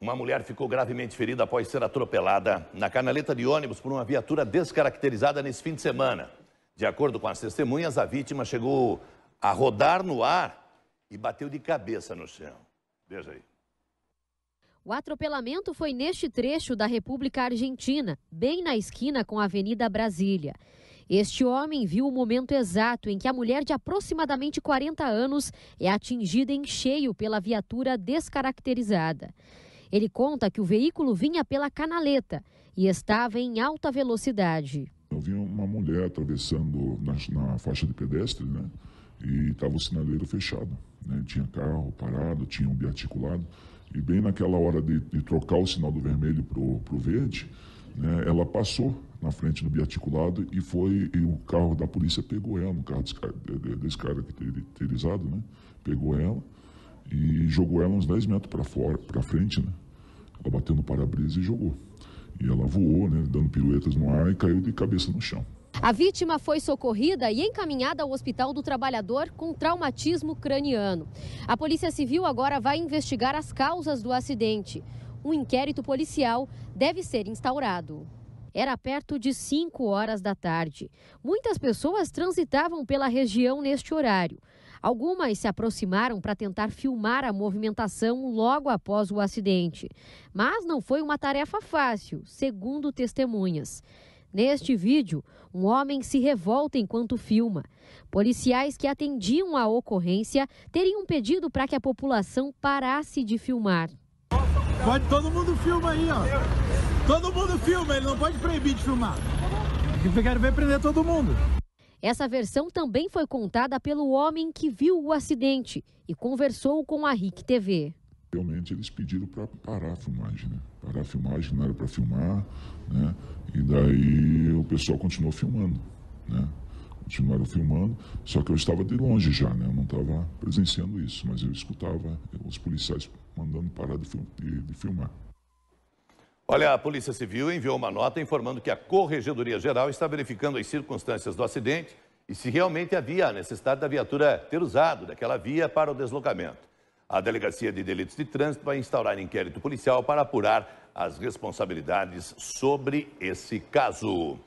Uma mulher ficou gravemente ferida após ser atropelada na canaleta de ônibus por uma viatura descaracterizada nesse fim de semana. De acordo com as testemunhas, a vítima chegou a rodar no ar e bateu de cabeça no chão. Veja aí. O atropelamento foi neste trecho da República Argentina, bem na esquina com a Avenida Brasília. Este homem viu o momento exato em que a mulher de aproximadamente 40 anos é atingida em cheio pela viatura descaracterizada. Ele conta que o veículo vinha pela canaleta e estava em alta velocidade. Eu vi uma mulher atravessando na, na faixa de pedestre, né? E estava o sinaleiro fechado. Né? Tinha carro parado, tinha um biarticulado. E bem naquela hora de, de trocar o sinal do vermelho para o verde, né? ela passou na frente do biarticulado e foi e o carro da polícia pegou ela, o carro desse cara, que é teria terizado, né? Pegou ela e jogou ela uns 10 metros para fora, para frente, né? Ela bateu no para-brisa e jogou. E ela voou, né, dando piruetas no ar e caiu de cabeça no chão. A vítima foi socorrida e encaminhada ao Hospital do Trabalhador com traumatismo craniano. A Polícia Civil agora vai investigar as causas do acidente. Um inquérito policial deve ser instaurado. Era perto de 5 horas da tarde. Muitas pessoas transitavam pela região neste horário. Algumas se aproximaram para tentar filmar a movimentação logo após o acidente. Mas não foi uma tarefa fácil, segundo testemunhas. Neste vídeo, um homem se revolta enquanto filma. Policiais que atendiam a ocorrência teriam pedido para que a população parasse de filmar. Pode todo mundo filma aí, ó. Todo mundo filma, ele não pode proibir de filmar. Eu quero ver prender todo mundo. Essa versão também foi contada pelo homem que viu o acidente e conversou com a RIC TV. Realmente eles pediram para parar a filmagem, né? Parar a filmagem, não era para filmar, né? E daí o pessoal continuou filmando, né? Continuaram filmando, só que eu estava de longe já, né? Eu não estava presenciando isso, mas eu escutava os policiais mandando parar de, de, de filmar. Olha, a Polícia Civil enviou uma nota informando que a Corregedoria Geral está verificando as circunstâncias do acidente e se realmente havia a necessidade da viatura ter usado daquela via para o deslocamento. A Delegacia de Delitos de Trânsito vai instaurar inquérito policial para apurar as responsabilidades sobre esse caso.